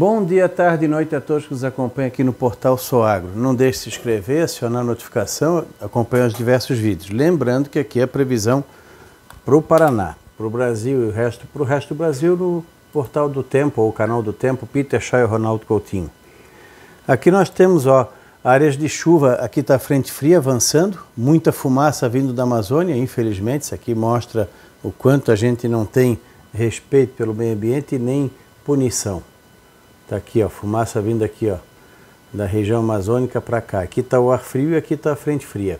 Bom dia, tarde e noite a todos que nos acompanham aqui no portal Soagro. Não deixe de se inscrever, acionar a notificação, Acompanhe os diversos vídeos. Lembrando que aqui é a previsão para o Paraná, para o Brasil e o resto, para o resto do Brasil no portal do Tempo, ou canal do Tempo, Peter Shaw e Ronaldo Coutinho. Aqui nós temos ó, áreas de chuva, aqui está a frente fria avançando, muita fumaça vindo da Amazônia, infelizmente, isso aqui mostra o quanto a gente não tem respeito pelo meio ambiente nem punição. Está aqui, ó, fumaça vindo aqui, ó, da região amazônica para cá. Aqui está o ar frio e aqui está a frente fria.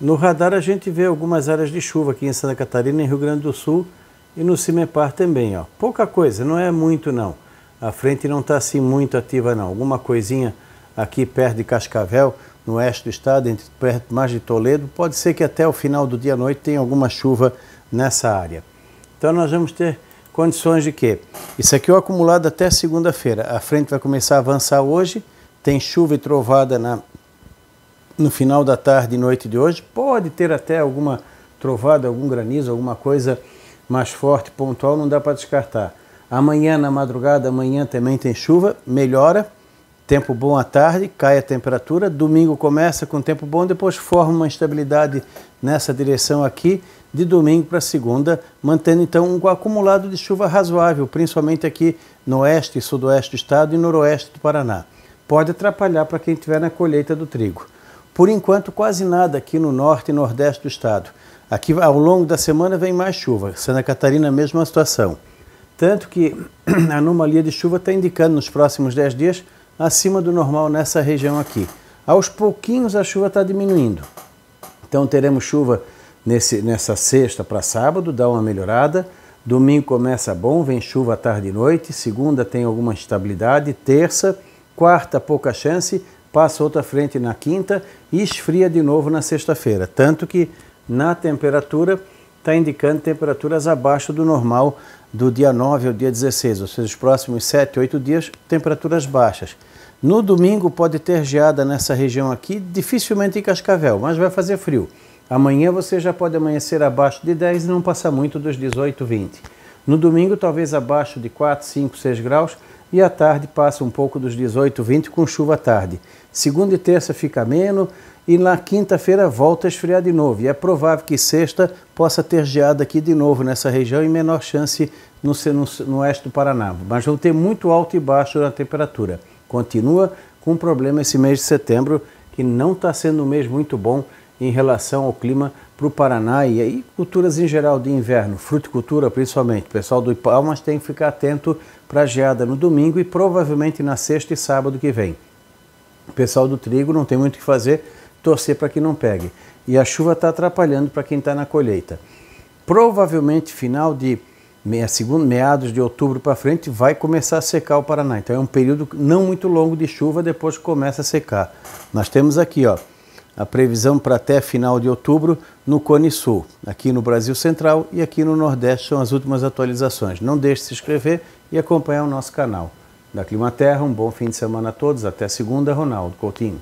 No radar a gente vê algumas áreas de chuva aqui em Santa Catarina, em Rio Grande do Sul e no Cimepar também. Ó. Pouca coisa, não é muito não. A frente não está assim muito ativa não. Alguma coisinha aqui perto de Cascavel, no oeste do estado, entre, perto mais de Toledo, pode ser que até o final do dia à noite tenha alguma chuva nessa área. Então nós vamos ter Condições de quê? Isso aqui é o acumulado até segunda-feira. A frente vai começar a avançar hoje, tem chuva e trovada na, no final da tarde e noite de hoje. Pode ter até alguma trovada, algum granizo, alguma coisa mais forte, pontual, não dá para descartar. Amanhã, na madrugada, amanhã também tem chuva, melhora, tempo bom à tarde, cai a temperatura. Domingo começa com tempo bom, depois forma uma instabilidade nessa direção aqui de domingo para segunda, mantendo então um acumulado de chuva razoável, principalmente aqui no oeste e sudoeste do estado e noroeste do Paraná. Pode atrapalhar para quem estiver na colheita do trigo. Por enquanto, quase nada aqui no norte e nordeste do estado. Aqui ao longo da semana vem mais chuva. Santa Catarina, mesma situação. Tanto que a anomalia de chuva está indicando nos próximos 10 dias acima do normal nessa região aqui. Aos pouquinhos a chuva está diminuindo. Então teremos chuva nesse, nessa sexta para sábado, dá uma melhorada. Domingo começa bom, vem chuva à tarde e noite. Segunda tem alguma estabilidade. Terça, quarta, pouca chance. Passa outra frente na quinta e esfria de novo na sexta-feira. Tanto que na temperatura está indicando temperaturas abaixo do normal do dia 9 ao dia 16, ou seja, os próximos 7, 8 dias, temperaturas baixas. No domingo pode ter geada nessa região aqui, dificilmente em Cascavel, mas vai fazer frio. Amanhã você já pode amanhecer abaixo de 10 e não passar muito dos 18, 20. No domingo, talvez abaixo de 4, 5, 6 graus e à tarde passa um pouco dos 18, 20 com chuva à tarde. Segunda e terça fica menos e na quinta-feira volta a esfriar de novo. E é provável que sexta possa ter geada aqui de novo nessa região e menor chance no, no, no oeste do Paraná. Mas vão ter muito alto e baixo na temperatura. Continua com um problema esse mês de setembro que não está sendo um mês muito bom em relação ao clima para o Paraná e aí culturas em geral de inverno, fruticultura principalmente. O pessoal do Palmas tem que ficar atento para a geada no domingo e provavelmente na sexta e sábado que vem. O pessoal do trigo não tem muito o que fazer, torcer para que não pegue. E a chuva está atrapalhando para quem está na colheita. Provavelmente final de meia, segundo, meados de outubro para frente vai começar a secar o Paraná. Então é um período não muito longo de chuva depois que começa a secar. Nós temos aqui, ó, a previsão para até final de outubro no Cone Sul, aqui no Brasil Central e aqui no Nordeste são as últimas atualizações. Não deixe de se inscrever e acompanhar o nosso canal. Da Clima Terra. um bom fim de semana a todos. Até segunda, Ronaldo Coutinho.